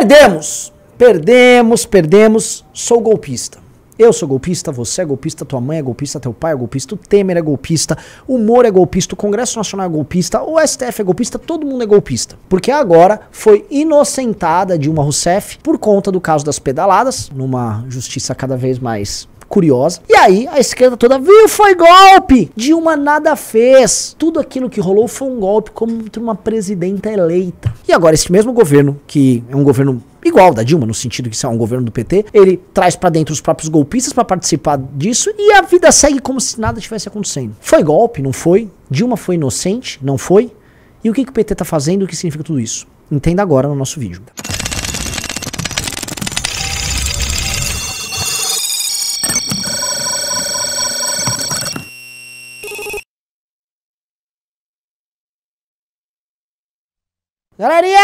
Perdemos. Perdemos, perdemos. Sou golpista. Eu sou golpista, você é golpista, tua mãe é golpista, teu pai é golpista, o Temer é golpista, o Moro é golpista, o Congresso Nacional é golpista, o STF é golpista, todo mundo é golpista. Porque agora foi inocentada Dilma Rousseff por conta do caso das pedaladas, numa justiça cada vez mais curiosa. E aí a esquerda toda viu, foi golpe! Dilma nada fez. Tudo aquilo que rolou foi um golpe contra uma presidenta eleita. E agora esse mesmo governo, que é um governo igual da Dilma, no sentido que isso é um governo do PT, ele traz para dentro os próprios golpistas para participar disso e a vida segue como se nada tivesse acontecendo. Foi golpe, não foi? Dilma foi inocente, não foi? E o que, que o PT está fazendo? O que significa tudo isso? Entenda agora no nosso vídeo. Galeria!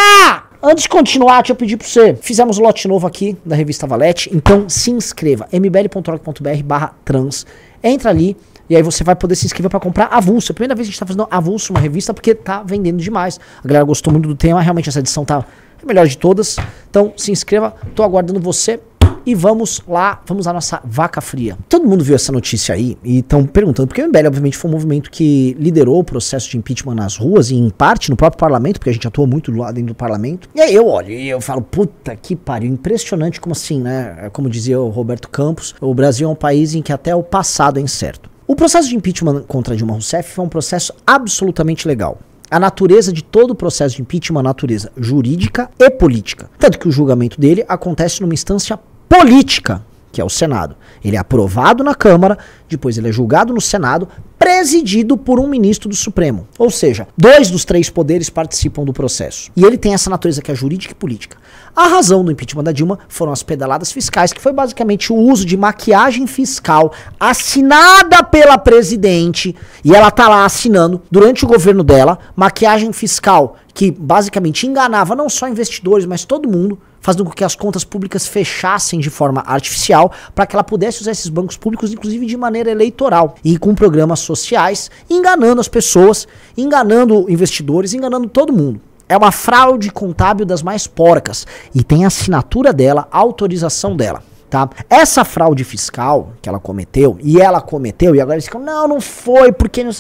Antes de continuar, deixa eu pedir pra você. Fizemos um lote novo aqui da revista Valete, então se inscreva. mbl.org.br barra trans. Entra ali e aí você vai poder se inscrever para comprar avulso. É a primeira vez que a gente tá fazendo avulso uma revista porque tá vendendo demais. A galera gostou muito do tema, realmente essa edição tá melhor de todas. Então se inscreva, tô aguardando você. E vamos lá, vamos à nossa vaca fria. Todo mundo viu essa notícia aí e estão perguntando, porque o MBL, obviamente, foi um movimento que liderou o processo de impeachment nas ruas e, em parte, no próprio parlamento, porque a gente atua muito lá dentro do parlamento. E aí eu olho e eu falo, puta que pariu, impressionante como assim, né? É como dizia o Roberto Campos, o Brasil é um país em que até o passado é incerto. O processo de impeachment contra Dilma Rousseff foi um processo absolutamente legal a natureza de todo o processo de impeachment, a natureza jurídica e política. Tanto que o julgamento dele acontece numa instância política, que é o Senado. Ele é aprovado na Câmara, depois ele é julgado no Senado, presidido por um ministro do Supremo. Ou seja, dois dos três poderes participam do processo. E ele tem essa natureza que é jurídica e política. A razão do impeachment da Dilma foram as pedaladas fiscais, que foi basicamente o uso de maquiagem fiscal assinada pela presidente, e ela tá lá assinando durante o governo dela, maquiagem fiscal que basicamente enganava não só investidores, mas todo mundo, fazendo com que as contas públicas fechassem de forma artificial para que ela pudesse usar esses bancos públicos, inclusive de maneira eleitoral e com programas sociais, enganando as pessoas, enganando investidores, enganando todo mundo. É uma fraude contábil das mais porcas e tem a assinatura dela, a autorização dela. Tá? Essa fraude fiscal que ela cometeu, e ela cometeu, e agora eles ficam, não, não foi, porque. Não...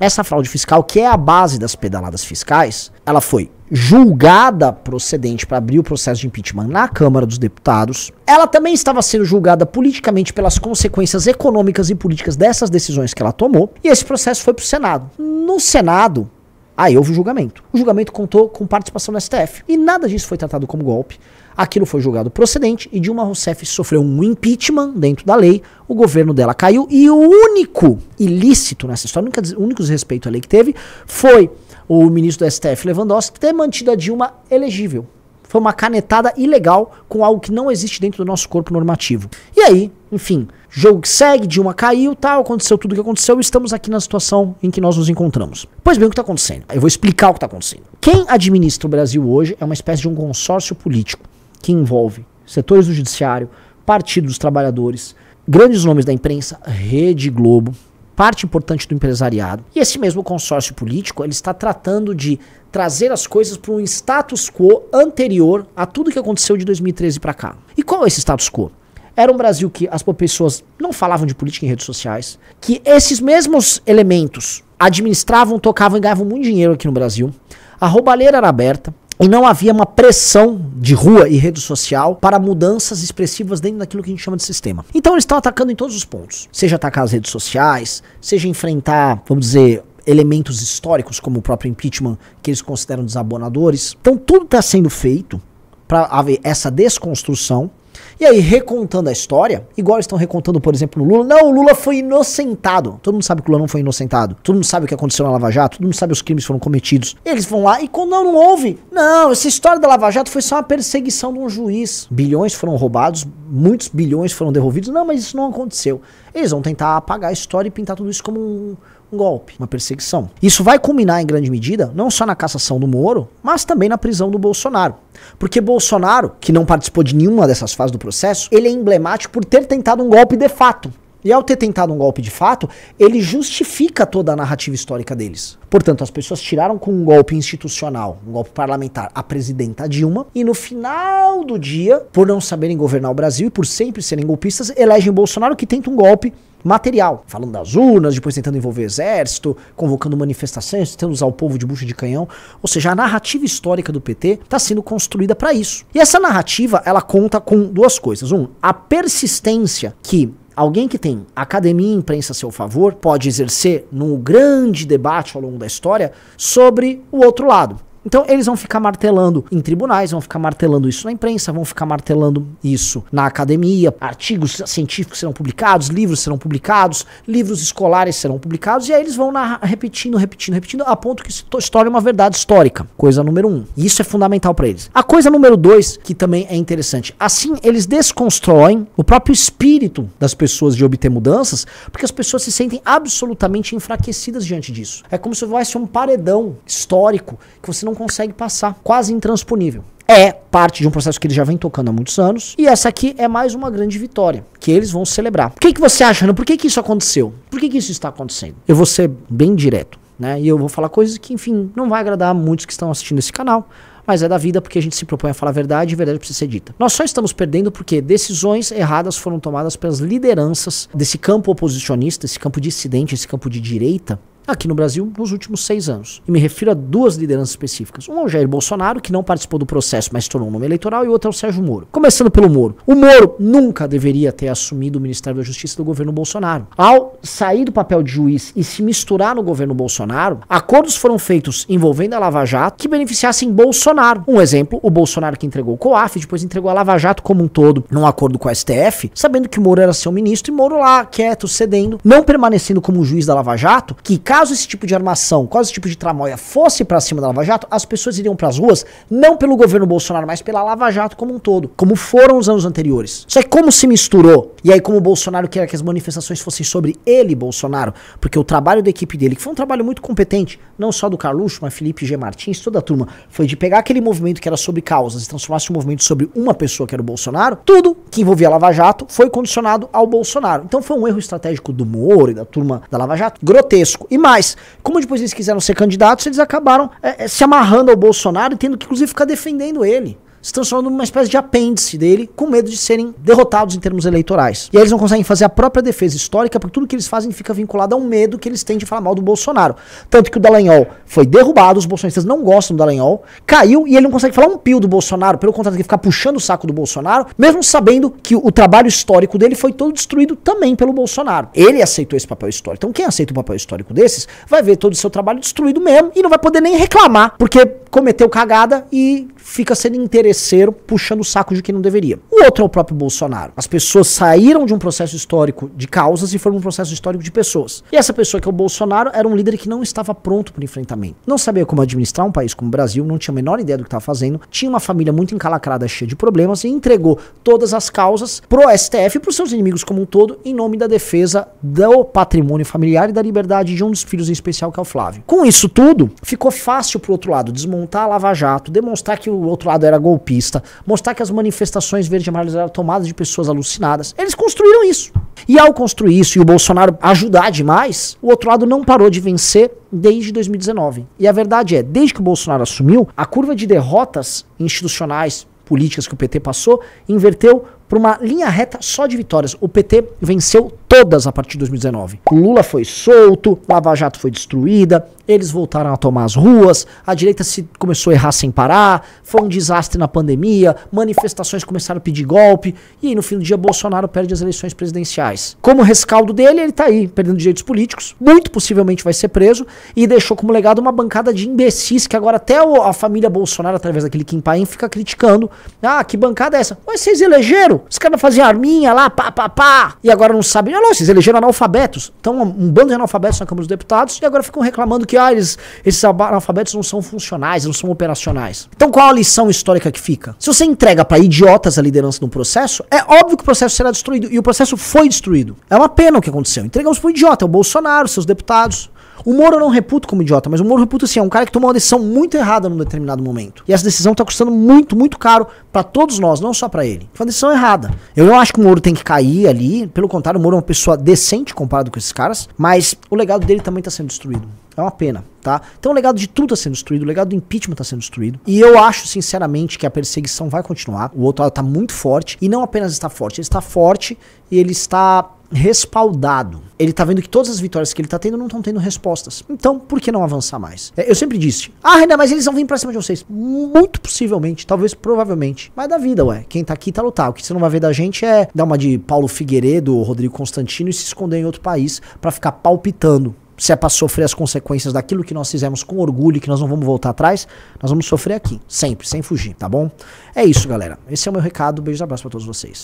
Essa fraude fiscal, que é a base das pedaladas fiscais, ela foi julgada procedente para abrir o processo de impeachment na Câmara dos Deputados. Ela também estava sendo julgada politicamente pelas consequências econômicas e políticas dessas decisões que ela tomou. E esse processo foi para o Senado. No Senado, aí houve o julgamento. O julgamento contou com participação do STF. E nada disso foi tratado como golpe. Aquilo foi julgado procedente e Dilma Rousseff sofreu um impeachment dentro da lei, o governo dela caiu e o único ilícito nessa história, o único desrespeito à lei que teve foi o ministro do STF Lewandowski ter mantido a Dilma elegível. Foi uma canetada ilegal com algo que não existe dentro do nosso corpo normativo. E aí, enfim, jogo que segue, Dilma caiu, tal, aconteceu tudo o que aconteceu, e estamos aqui na situação em que nós nos encontramos. Pois bem, o que está acontecendo? Eu vou explicar o que está acontecendo. Quem administra o Brasil hoje é uma espécie de um consórcio político que envolve setores do judiciário, partidos dos trabalhadores, grandes nomes da imprensa, Rede Globo, parte importante do empresariado. E esse mesmo consórcio político, ele está tratando de trazer as coisas para um status quo anterior a tudo que aconteceu de 2013 para cá. E qual é esse status quo? Era um Brasil que as pessoas não falavam de política em redes sociais, que esses mesmos elementos administravam, tocavam e ganhavam muito dinheiro aqui no Brasil. A roubalheira era aberta, e não havia uma pressão de rua e rede social para mudanças expressivas dentro daquilo que a gente chama de sistema. Então eles estão atacando em todos os pontos. Seja atacar as redes sociais, seja enfrentar, vamos dizer, elementos históricos como o próprio impeachment que eles consideram desabonadores. Então tudo está sendo feito para haver essa desconstrução e aí, recontando a história, igual estão recontando, por exemplo, no Lula. Não, o Lula foi inocentado. Todo mundo sabe que o Lula não foi inocentado. Todo mundo sabe o que aconteceu na Lava Jato. Todo mundo sabe os crimes foram cometidos. Eles vão lá e quando não, não houve. Não, essa história da Lava Jato foi só uma perseguição de um juiz. Bilhões foram roubados, muitos bilhões foram devolvidos. Não, mas isso não aconteceu. Eles vão tentar apagar a história e pintar tudo isso como um, um golpe, uma perseguição. Isso vai culminar em grande medida, não só na cassação do Moro, mas também na prisão do Bolsonaro. Porque Bolsonaro, que não participou de nenhuma dessas fases do processo, ele é emblemático por ter tentado um golpe de fato. E ao ter tentado um golpe de fato, ele justifica toda a narrativa histórica deles. Portanto, as pessoas tiraram com um golpe institucional, um golpe parlamentar, a presidenta Dilma, e no final do dia, por não saberem governar o Brasil e por sempre serem golpistas, elegem Bolsonaro que tenta um golpe material, falando das urnas, depois tentando envolver exército, convocando manifestações, tentando usar o povo de bucha de canhão. Ou seja, a narrativa histórica do PT está sendo construída para isso. E essa narrativa, ela conta com duas coisas. Um, a persistência que Alguém que tem academia e imprensa a seu favor pode exercer num grande debate ao longo da história sobre o outro lado. Então eles vão ficar martelando em tribunais, vão ficar martelando isso na imprensa, vão ficar martelando isso na academia, artigos científicos serão publicados, livros serão publicados, livros escolares serão publicados, e aí eles vão narrar, repetindo, repetindo, repetindo, a ponto que se é uma verdade histórica. Coisa número um. E isso é fundamental para eles. A coisa número dois, que também é interessante, assim eles desconstroem o próprio espírito das pessoas de obter mudanças, porque as pessoas se sentem absolutamente enfraquecidas diante disso. É como se fosse um paredão histórico que você não não consegue passar, quase intransponível. É parte de um processo que eles já vem tocando há muitos anos. E essa aqui é mais uma grande vitória que eles vão celebrar. O que, que você acha, Ana? Por que, que isso aconteceu? Por que, que isso está acontecendo? Eu vou ser bem direto, né? E eu vou falar coisas que, enfim, não vai agradar a muitos que estão assistindo esse canal mas é da vida porque a gente se propõe a falar a verdade e a verdade precisa ser dita. Nós só estamos perdendo porque decisões erradas foram tomadas pelas lideranças desse campo oposicionista, esse campo dissidente, esse campo de direita, aqui no Brasil nos últimos seis anos. E me refiro a duas lideranças específicas. Um é o Jair Bolsonaro, que não participou do processo, mas tornou um nome eleitoral, e o outro é o Sérgio Moro. Começando pelo Moro. O Moro nunca deveria ter assumido o Ministério da Justiça do governo Bolsonaro. Ao sair do papel de juiz e se misturar no governo Bolsonaro, acordos foram feitos envolvendo a Lava Jato que beneficiassem Bolsonaro. Um exemplo, o Bolsonaro que entregou o COAF, depois entregou a Lava Jato como um todo, num acordo com a STF, sabendo que Moro era seu ministro e Moro lá, quieto, cedendo, não permanecendo como juiz da Lava Jato, que caso esse tipo de armação, caso esse tipo de tramóia fosse para cima da Lava Jato, as pessoas iriam para as ruas não pelo governo Bolsonaro, mas pela Lava Jato como um todo, como foram os anos anteriores. Só que é como se misturou, e aí como o Bolsonaro queria que as manifestações fossem sobre ele, Bolsonaro, porque o trabalho da equipe dele, que foi um trabalho muito competente, não só do Carluxo, mas Felipe G. Martins, toda a turma, foi de pegar aquele movimento que era sobre causas e transformar-se um movimento sobre uma pessoa que era o Bolsonaro, tudo que envolvia a Lava Jato foi condicionado ao Bolsonaro. Então foi um erro estratégico do Moro e da turma da Lava Jato, grotesco. E mais, como depois eles quiseram ser candidatos, eles acabaram é, é, se amarrando ao Bolsonaro e tendo que, inclusive, ficar defendendo ele se transformam numa espécie de apêndice dele, com medo de serem derrotados em termos eleitorais. E aí eles não conseguem fazer a própria defesa histórica, porque tudo que eles fazem fica vinculado a um medo que eles têm de falar mal do Bolsonaro. Tanto que o Dallagnol foi derrubado, os bolsonaristas não gostam do Dallagnol, caiu e ele não consegue falar um pio do Bolsonaro, pelo contrário, ele ficar puxando o saco do Bolsonaro, mesmo sabendo que o trabalho histórico dele foi todo destruído também pelo Bolsonaro. Ele aceitou esse papel histórico. Então quem aceita um papel histórico desses, vai ver todo o seu trabalho destruído mesmo e não vai poder nem reclamar, porque cometeu cagada e fica sendo interesseiro, puxando o saco de quem não deveria. O outro é o próprio Bolsonaro. As pessoas saíram de um processo histórico de causas e foram um processo histórico de pessoas. E essa pessoa que é o Bolsonaro era um líder que não estava pronto para o enfrentamento. Não sabia como administrar um país como o Brasil, não tinha a menor ideia do que estava fazendo, tinha uma família muito encalacrada, cheia de problemas e entregou todas as causas pro STF e pros seus inimigos como um todo em nome da defesa do patrimônio familiar e da liberdade de um dos filhos em especial que é o Flávio. Com isso tudo, ficou fácil pro outro lado desmontar desmontar a Lava Jato, demonstrar que o outro lado era golpista, mostrar que as manifestações verde amarelas eram tomadas de pessoas alucinadas. Eles construíram isso. E ao construir isso e o Bolsonaro ajudar demais, o outro lado não parou de vencer desde 2019. E a verdade é, desde que o Bolsonaro assumiu, a curva de derrotas institucionais, políticas que o PT passou, inverteu para uma linha reta só de vitórias. O PT venceu todas a partir de 2019. O Lula foi solto, Lava Jato foi destruída, eles voltaram a tomar as ruas, a direita se começou a errar sem parar, foi um desastre na pandemia, manifestações começaram a pedir golpe, e aí no fim do dia Bolsonaro perde as eleições presidenciais. Como rescaldo dele, ele tá aí, perdendo direitos políticos, muito possivelmente vai ser preso, e deixou como legado uma bancada de imbecis que agora até a família Bolsonaro, através daquele Kim Paim, fica criticando. Ah, que bancada é essa? Mas vocês elegeram? Os caras faziam arminha lá, pá, pá, pá, e agora não sabem falou, vocês elegeram analfabetos. Então, um bando de analfabetos na Câmara dos Deputados e agora ficam reclamando que ah, eles, esses analfabetos não são funcionais, não são operacionais. Então, qual a lição histórica que fica? Se você entrega para idiotas a liderança de um processo, é óbvio que o processo será destruído. E o processo foi destruído. É uma pena o que aconteceu. Entregamos para o idiota, o Bolsonaro, seus deputados. O Moro eu não reputo como idiota, mas o Moro reputo assim, é um cara que tomou uma decisão muito errada num determinado momento. E essa decisão tá custando muito, muito caro para todos nós, não só para ele. Foi uma decisão errada. Eu não acho que o Moro tem que cair ali, pelo contrário, o Moro é uma pessoa decente comparado com esses caras, mas o legado dele também tá sendo destruído. É uma pena, tá? Então o legado de tudo tá sendo destruído, o legado do impeachment tá sendo destruído. E eu acho, sinceramente, que a perseguição vai continuar. O outro lado tá muito forte. E não apenas está forte, ele está forte e ele está respaldado. Ele tá vendo que todas as vitórias que ele tá tendo não estão tendo respostas. Então, por que não avançar mais? É, eu sempre disse: ah, Renan, mas eles vão vir pra cima de vocês. Muito possivelmente, talvez provavelmente. Mas da vida, ué. Quem tá aqui tá lutar. O que você não vai ver da gente é dar uma de Paulo Figueiredo ou Rodrigo Constantino e se esconder em outro país para ficar palpitando se é para sofrer as consequências daquilo que nós fizemos com orgulho e que nós não vamos voltar atrás, nós vamos sofrer aqui, sempre, sem fugir, tá bom? É isso, galera. Esse é o meu recado. Beijos e abraços para todos vocês.